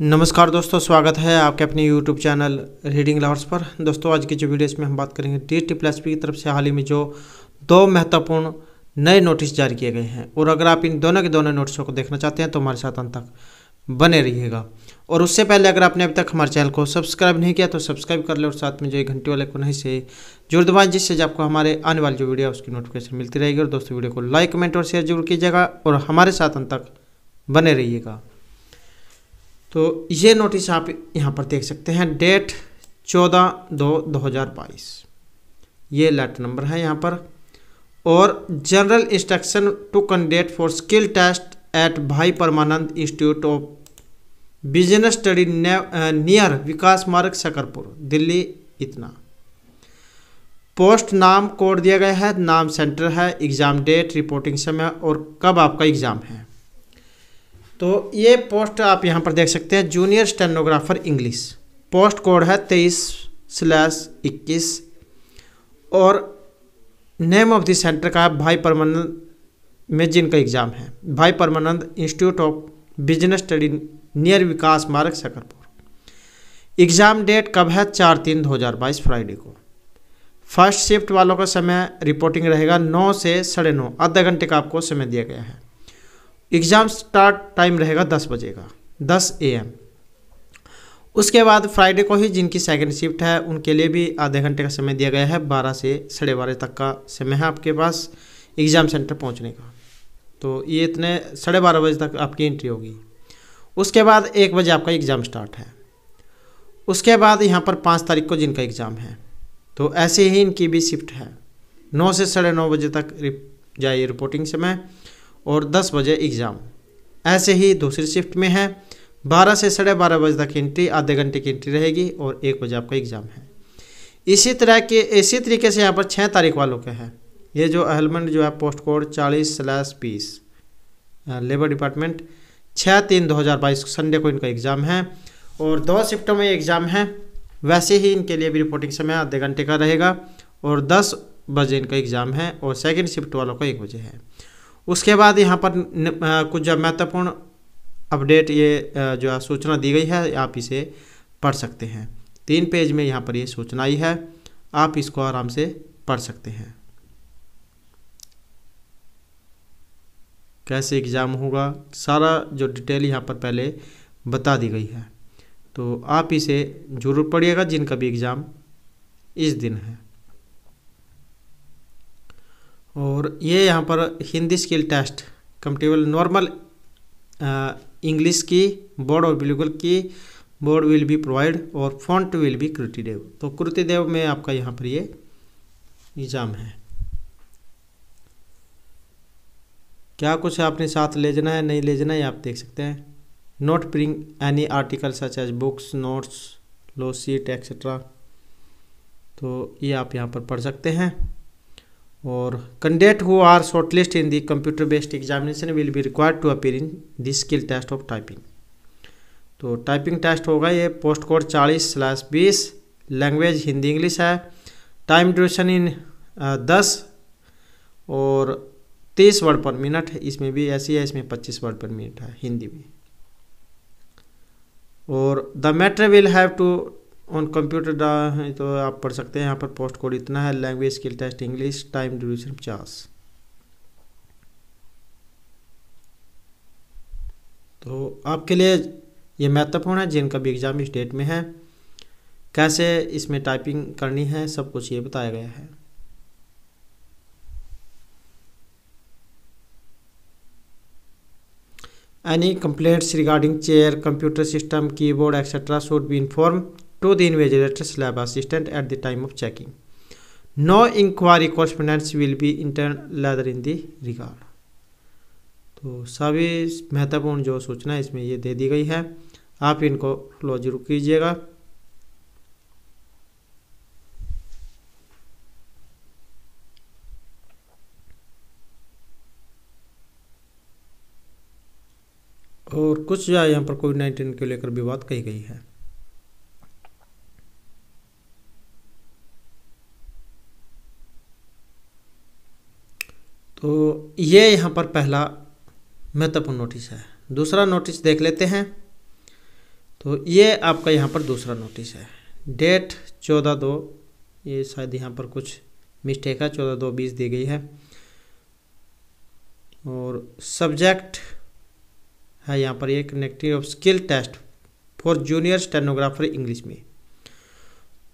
नमस्कार दोस्तों स्वागत है आपके अपने YouTube चैनल रीडिंग लवर्स पर दोस्तों आज की जो वीडियो इसमें हम बात करेंगे डी टी प्लस पी की तरफ से हाल ही में जो दो महत्वपूर्ण नए नोटिस जारी किए गए हैं और अगर आप इन दोनों के दोनों नोटिसों को देखना चाहते हैं तो हमारे साथ अंत तक बने रहिएगा और उससे पहले अगर आपने अब तक हमारे चैनल को सब्सक्राइब नहीं किया तो सब्सक्राइब कर ले और साथ में जो एक घंटे वाले को नहीं से जोड़ दबाएं जिससे आपको हमारे आने वाली जो वीडियो है उसकी नोटिफिकेशन मिलती रहेगी और दोस्तों वीडियो को लाइक कमेंट और शेयर जरूर कीजिएगा और हमारे साथ अंत तक बने रहिएगा तो ये नोटिस आप यहाँ पर देख सकते हैं डेट चौदह दो दो हज़ार बाईस ये लेटर नंबर है यहाँ पर और general instruction to conduct for skill test at Bhai Parmanand Institute of Business Study near Vikas Marg Shakarpur Delhi इतना पोस्ट नाम कोड दिया गया है नाम सेंटर है एग्ज़ाम डेट रिपोर्टिंग समय और कब आपका एग्ज़ाम है तो ये पोस्ट आप यहाँ पर देख सकते हैं junior stenographer English post code है तेईस स्लैश इक्कीस और नेम ऑफ द सेंटर का भाई परमानंद में जिनका एग्ज़ाम है Bhai Parmanand Institute of Business Study near Vikas Marg Shakarpur exam date कब है चार तीन दो हज़ार बाईस फ्राइडे को फर्स्ट शिफ्ट वालों का समय रिपोर्टिंग रहेगा नौ से साढ़े नौ आधा घंटे का आपको समय दिया गया है एग्ज़ाम स्टार्ट टाइम रहेगा दस बजे का दस ए एम उसके बाद फ्राइडे को ही जिनकी सेकंड शिफ्ट है उनके लिए भी आधे घंटे का समय दिया गया है बारह से साढ़े बारह तक का समय है आपके पास एग्ज़ाम सेंटर पहुंचने का तो ये इतने साढ़े बारह बजे तक आपकी एंट्री होगी उसके बाद एक बजे आपका एग्ज़ाम स्टार्ट है उसके बाद यहाँ पर पाँच तारीख को जिनका एग्ज़ाम है तो ऐसे ही इनकी भी शिफ्ट है नौ से साढ़े नौ बजे तक जाइए रिपोर्टिंग समय और 10 बजे एग्ज़ाम ऐसे ही दूसरी शिफ्ट में है 12 से साढ़े बारह बजे तक एंट्री आधे घंटे की एंट्री रहेगी और एक बजे आपका एग्ज़ाम है इसी तरह के इसी तरीके से यहाँ पर छः तारीख वालों के हैं ये जो अहलमंड जो है पोस्ट कोड चालीस स्लैस बीस लेबर डिपार्टमेंट छः तीन दो हज़ार बाईस संडे को इनका एग्ज़ाम है और दो शिफ्टों में एग्ज़ाम है वैसे ही इनके लिए भी रिपोर्टिंग समय आधे घंटे का रहेगा और दस बजे इनका एग्ज़ाम है और सेकेंड शिफ्ट वालों का एक बजे है उसके बाद यहाँ पर कुछ महत्वपूर्ण अपडेट ये जो है सूचना दी गई है आप इसे पढ़ सकते हैं तीन पेज में यहाँ पर ये सूचना आई है आप इसको आराम से पढ़ सकते हैं कैसे एग्ज़ाम होगा सारा जो डिटेल यहाँ पर पहले बता दी गई है तो आप इसे ज़रूर पढ़िएगा जिनका भी एग्ज़ाम इस दिन है और ये यहाँ पर Hindi skill test compatible normal English keyboard और बिल्कुल keyboard will be provide और फॉन्ट विल बी क्रुतिदेव तो क्रुतिदेव में आपका यहाँ पर ये एग्ज़ाम है क्या कुछ आपने साथ ले जाना है नहीं ले जाना है आप देख सकते हैं not bring any article such as books notes loose sheet etcetera तो ये आप यहाँ पर पढ़ सकते हैं और candidate who are shortlist in the computer based examination will be required to appear in this skill test of typing तो टाइपिंग टेस्ट होगा ये पोस्ट कोड चालीस स्लैश बीस लैंग्वेज हिंदी इंग्लिश है टाइम ड्यूरेशन इन दस और तीस वर्ड पर मिनट इसमें भी ऐसी है इसमें पच्चीस वर्ड पर मिनट है हिंदी में और the matter will have to on computer है तो आप पढ़ सकते हैं यहाँ पर पोस्ट कोड इतना है language skill test English time duration पचास तो आपके लिए ये महत्वपूर्ण है जिनका भी एग्ज़ाम इस डेट में है कैसे इसमें टाइपिंग करनी है सब कुछ ये बताया गया है any complaints regarding chair computer system keyboard etcetera should be inform to the invigilators lab assistant at the time of checking no inquiry correspondents will be entertained later in the record तो सभी महत्वपूर्ण जो सूचना इसमें ये दे दी गई है आप इनको फ्लो जरूर कीजिएगा और कुछ जो यहाँ पर कोविड नाइन्टीन को लेकर भी बात कही गई है तो ये यहाँ पर पहला महत्वपूर्ण नोटिस है दूसरा नोटिस देख लेते हैं तो ये आपका यहाँ पर दूसरा नोटिस है डेट चौदह दो ये शायद यहाँ पर कुछ मिस्टेक है चौदह दो बीस दी गई है और सब्जेक्ट है यहाँ पर ये connective of skill test for junior stenographer English में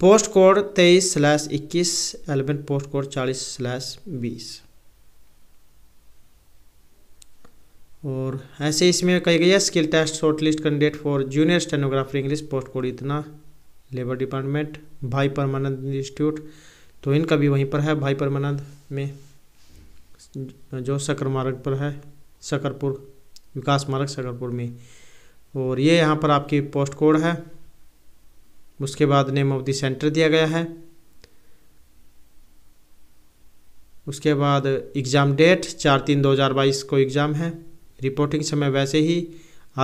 पोस्ट कोड तेईस स्लैश इक्कीस एलेवन पोस्ट कोड चालीस स्लैश बीस और ऐसे इसमें कही गई है skill test shortlist candidate for junior stenographer English post code इतना labour department Bhai Parmanand institute तो इनका भी वहीं पर है भाई परमानंद में जो सकर मार्ग पर है शकरपुर विकास मार्ग शकरपुर में और ये यहाँ पर आपकी पोस्ट कोड है उसके बाद नेम ऑफ दी सेंटर दिया गया है उसके बाद एग्ज़ाम डेट चार तीन दो हज़ार बाईस को एग्ज़ाम है रिपोर्टिंग समय वैसे ही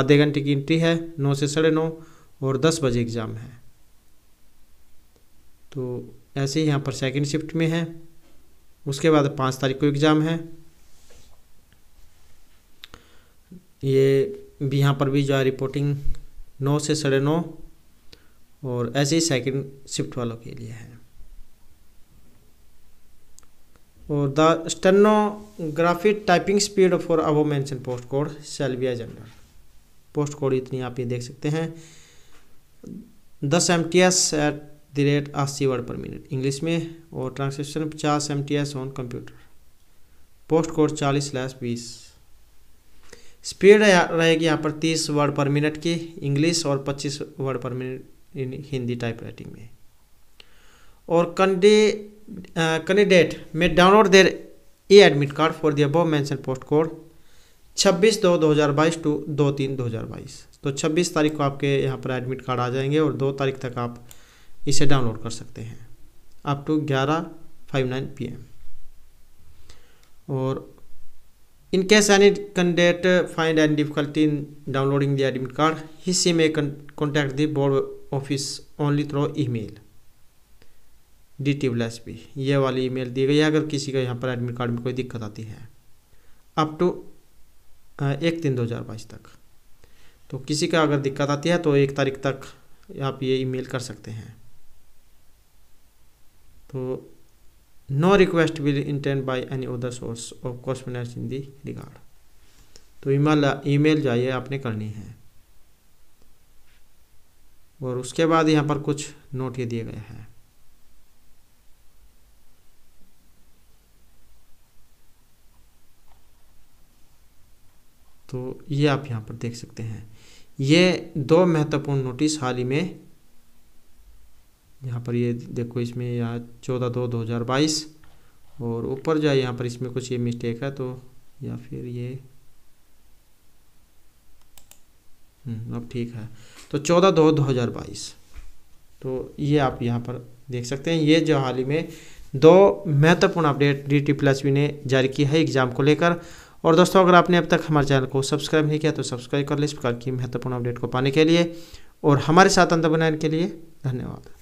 आधे घंटे की एंट्री है नौ से साढ़े नौ और दस बजे एग्ज़ाम है तो ऐसे ही यहाँ पर सेकंड शिफ्ट में है उसके बाद पाँच तारीख को एग्ज़ाम है ये भी यहाँ पर भी जो है रिपोर्टिंग नौ से साढ़े नौ और ऐसे ही सेकंड शिफ्ट वालों के लिए है और the stenographic typing speed for above mentioned postcode shall be general post code इतनी आप ये देख सकते हैं दस M T S at the rate अस्सी वर्ड पर मिनट इंग्लिश में और ट्रांसलेशन पचास M T S on computer post code चालीस स्लैस बीस स्पीड रहेगी यहाँ पर तीस वर्ड पर मिनट की इंग्लिश और पच्चीस word per minute Hindi type writing में और कंडी candidate may download there e admit card for the above मैं पोस्ट कोड छब्बीस दो दो हज़ार बाईस टू दो तीन दो हज़ार बाईस तो छब्बीस तारीख को आपके यहाँ पर एडमिट कार्ड आ जाएंगे और दो तारीख तक आप इसे डाउनलोड कर सकते हैं अप टू ग्यारह फाइव नाइन पी एम और in case any candidate find and difficulty in downloading the admit card हिस्से में contact the board office only through email D T S P ये वाली email दी गई है अगर किसी का यहाँ पर एडमिट कार्ड में कोई दिक्कत आती है अप टू एक तीन दो हज़ार बाईस तक तो किसी का अगर दिक्कत आती है तो एक तारीख तक आप ये ईमेल कर सकते हैं तो no request will intend by any other source of correspondence in the regard तो ईमेल ईमेल जो है आपने करनी है और उसके बाद यहाँ पर कुछ नोट ये दिए गए हैं तो ये आप यहाँ पर देख सकते हैं ये दो महत्वपूर्ण नोटिस हाल ही में यहाँ पर ये देखो इसमें यहाँ चौदह दो दो हज़ार बाईस और ऊपर जाए यहाँ पर इसमें कुछ ये मिस्टेक है तो या फिर ये हम्म, अब ठीक है तो चौदह दो दो हज़ार बाईस तो ये आप यहाँ पर देख सकते हैं ये जो हाल ही में दो महत्वपूर्ण अपडेट डी टी प्लस ने जारी की है एग्ज़ाम को लेकर और दोस्तों अगर आपने अब तक हमारे चैनल को सब्सक्राइब नहीं किया तो सब्सक्राइब कर लें इस प्रकार की महत्वपूर्ण अपडेट को पाने के लिए और हमारे साथ अंत बनाने के लिए धन्यवाद